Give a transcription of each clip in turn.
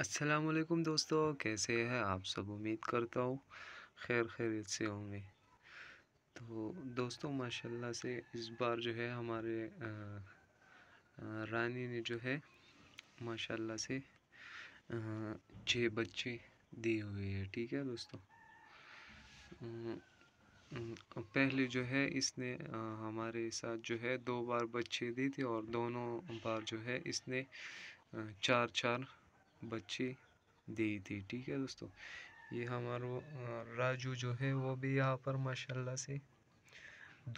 असलकुम दोस्तों कैसे हैं आप सब उम्मीद करता हूँ खैर खैरियत से होंगे तो दोस्तों माशाल्लाह से इस बार जो है हमारे रानी ने जो है माशाल्लाह से छः बच्चे दिए हुए हैं ठीक है दोस्तों पहले जो है इसने हमारे साथ जो है दो बार बच्चे दी थी और दोनों बार जो है इसने चार चार बच्चे दे दे ठीक है दोस्तों ये हमारा राजू जो है वो भी यहाँ पर माशाल्लाह से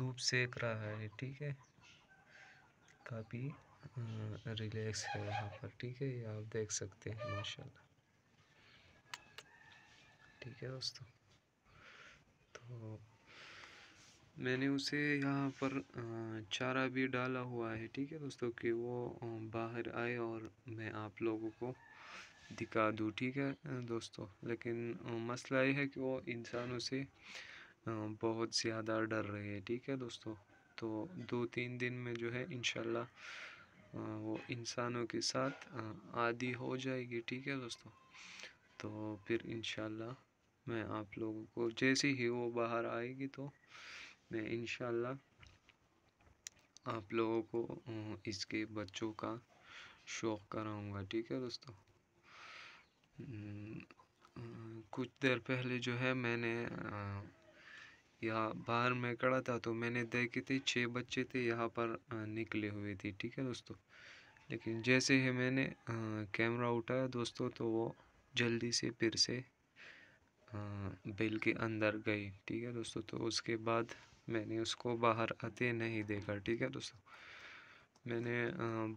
धूप सेक रहा है ठीक है काफ़ी रिलैक्स है यहाँ पर ठीक है ये आप देख सकते हैं माशाल्लाह ठीक है दोस्तों तो मैंने उसे यहाँ पर चारा भी डाला हुआ है ठीक है दोस्तों कि वो बाहर आए और मैं आप लोगों को दिखा दूँ ठीक है दोस्तों लेकिन मसला ये है कि वो इंसानों से बहुत ज़्यादा डर रहे हैं ठीक है दोस्तों तो दो तीन दिन में जो है इन वो इंसानों के साथ आदि हो जाएगी ठीक है दोस्तों तो फिर इनशाला मैं आप लोगों को जैसे ही वो बाहर आएगी तो मैं इन आप लोगों को इसके बच्चों का शौक़ कराऊंगा ठीक है दोस्तों हम्म, कुछ देर पहले जो है मैंने यहाँ बाहर में खड़ा था तो मैंने देखे थे छः बच्चे थे यहाँ पर निकले हुए थे ठीक है दोस्तों लेकिन जैसे ही मैंने कैमरा उठाया दोस्तों तो वो जल्दी से फिर से बिल के अंदर गई ठीक है दोस्तों तो उसके बाद मैंने उसको बाहर आते नहीं देखा ठीक है दोस्तों मैंने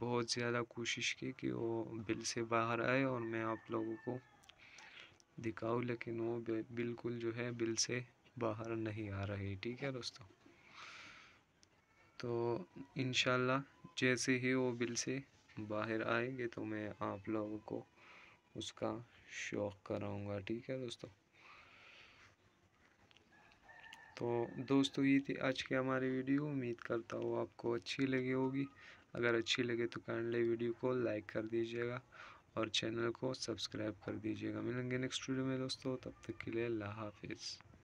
बहुत ज़्यादा कोशिश की कि वो बिल से बाहर आए और मैं आप लोगों को दिखाऊं लेकिन वो बिल्कुल जो है बिल से बाहर नहीं आ रही ठीक है दोस्तों तो इन जैसे ही वो बिल से बाहर आएंगे तो मैं आप लोगों को उसका शौक़ कराऊंगा ठीक है दोस्तों तो दोस्तों ये थी आज की हमारी वीडियो उम्मीद करता हूँ आपको अच्छी लगी होगी अगर अच्छी लगे तो काइंडली वीडियो को लाइक कर दीजिएगा और चैनल को सब्सक्राइब कर दीजिएगा मिलेंगे नेक्स्ट वीडियो में दोस्तों तब तक के लिए अल्लाह हाफिज़